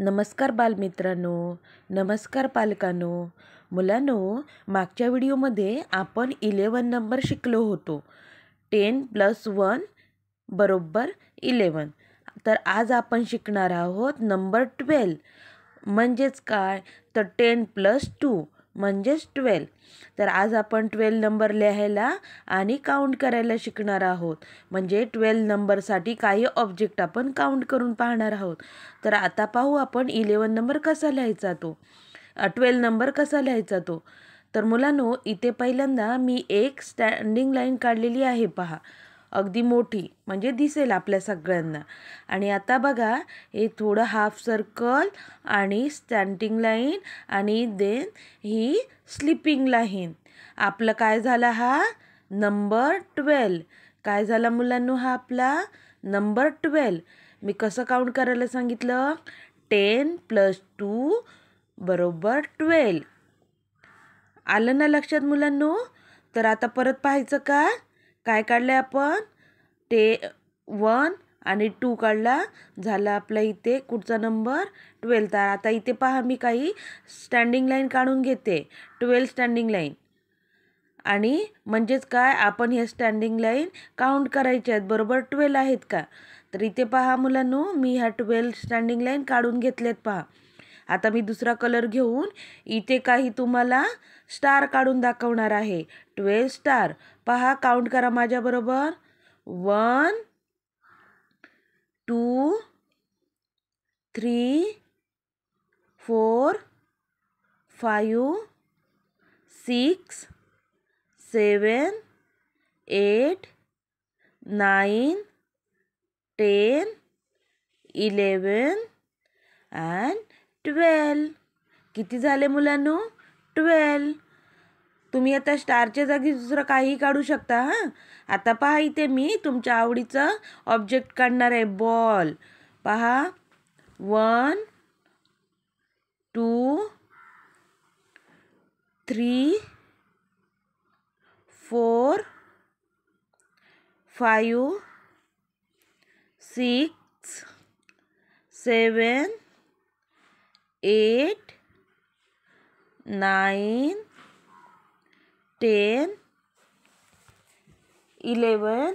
नमस्कार बालमित्रांनो नमस्कार पालकांनो मुलांनो मागच्या व्हिडिओमध्ये आपण इलेवन नंबर शिकलो होतो टेन प्लस वन बरोबर इलेवन तर आज आपण शिकणार आहोत नंबर ट्वेल्व म्हणजेच काय तर टेन प्लस टू म्हणजेच ट्वेल्व तर आज आपण ट्वेल्व नंबर लिहायला आणि काउंट करायला शिकणार आहोत म्हणजे ट्वेल्व नंबरसाठी काही ऑब्जेक्ट आपण काउंट करून पाहणार आहोत तर आता पाहू आपण इलेवन नंबर कसा लिहायचा तो ट्वेल्व नंबर कसा लिहायचा तो तर मुलांनो इथे पहिल्यांदा मी एक स्टँडिंग लाईन काढलेली आहे पहा अगदी मोठी म्हणजे दिसेल आपल्या सगळ्यांना आणि आता बघा हे थोडं हाफ सर्कल आणि स्टँडिंग लाईन आणि देन ही स्लिपिंग लाईन आपलं काय झालं हा नंबर ट्वेल काय झाला मुलांनो हा आपला नंबर ट्वेल मी कसं काउंट करायला सांगितलं टेन प्लस टू बरोबर ट्वेल आलं ना लक्षात मुलांनो तर आता परत पाहायचं का काय काढलं आपण ते वन आणि टू काढला झाला आपला इथे कुठचा नंबर ट्वेल्थ तर आता इथे पहा मी काही स्टँडिंग लाईन काढून घेते ट्वेल्थ स्टँडिंग लाईन आणि म्हणजेच काय आपण हे स्टँडिंग लाईन काउंट करायचे आहेत बरोबर ट्वेल्व आहेत का तर इथे पहा मुलांनो मी ह्या ट्वेल्व स्टँडिंग लाईन काढून घेतल्यात पहा आता मी दुसरा कलर घेऊन इथे काही तुम्हाला स्टार काढून दाखवणार आहे ट्वेल्व स्टार पहा काउंट करा माझ्याबरोबर one two three four five six seven eight nine ten eleven and twelve कि झाले ट्वेल्व तुम्ही आता स्टारच्या जागी दुसरं काहीही काढू शकता हां आता पहा इथे मी तुमच्या आवडीचं ऑब्जेक्ट काढणार आहे बॉल पहा one two three four five six seven eight nine ten eleven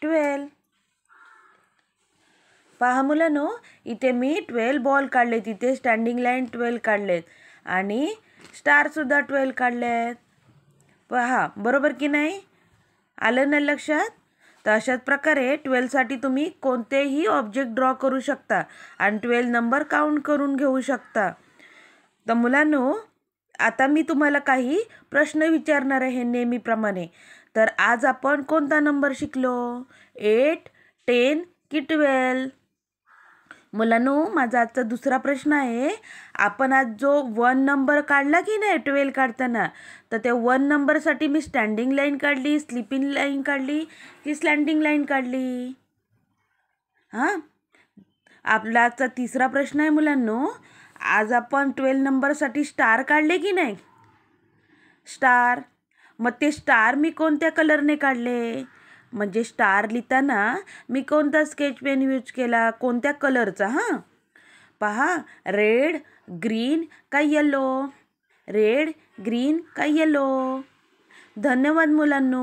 twelve पहा मुलांनो इथे मी ट्वेल्व बॉल काढले तिथे स्टँडिंग लाईन ट्वेल्व काढलेत आणि स्टारसुद्धा ट्वेल्व काढलेत पहा बरोबर की नाही आलं ना लक्षात तर अशाच प्रकारे ट्वेल्वसाठी तुम्ही कोणतेही ऑब्जेक्ट ड्रॉ करू शकता आणि ट्वेल्व नंबर काउंट करून घेऊ शकता तर मुलांनो आता मी तुम्हाला काही प्रश्न विचारणार आहे नेहमीप्रमाणे तर आज आपण कोणता नंबर शिकलो एट टेन की ट्वेल्व मुलांनो माझा आजचा दुसरा प्रश्न आहे आपण आज जो वन नंबर काढला की नाही ट्वेल्व काढताना तर त्या वन नंबरसाठी मी स्टँडिंग लाईन काढली स्लिपिंग लाईन काढली की स्लँडिंग लाईन काढली हां आपला आजचा तिसरा प्रश्न आहे मुलांनो आज आपण ट्वेल्व नंबरसाठी स्टार काढले की नाही स्टार मग ते स्टार मी कोणत्या कलरने काढले म्हणजे स्टार लिहिताना मी कोणता स्केच पेन यूज केला कोणत्या कलरचा हां पहा रेड ग्रीन का येलो रेड ग्रीन का येलो धन्यवाद मुलांनो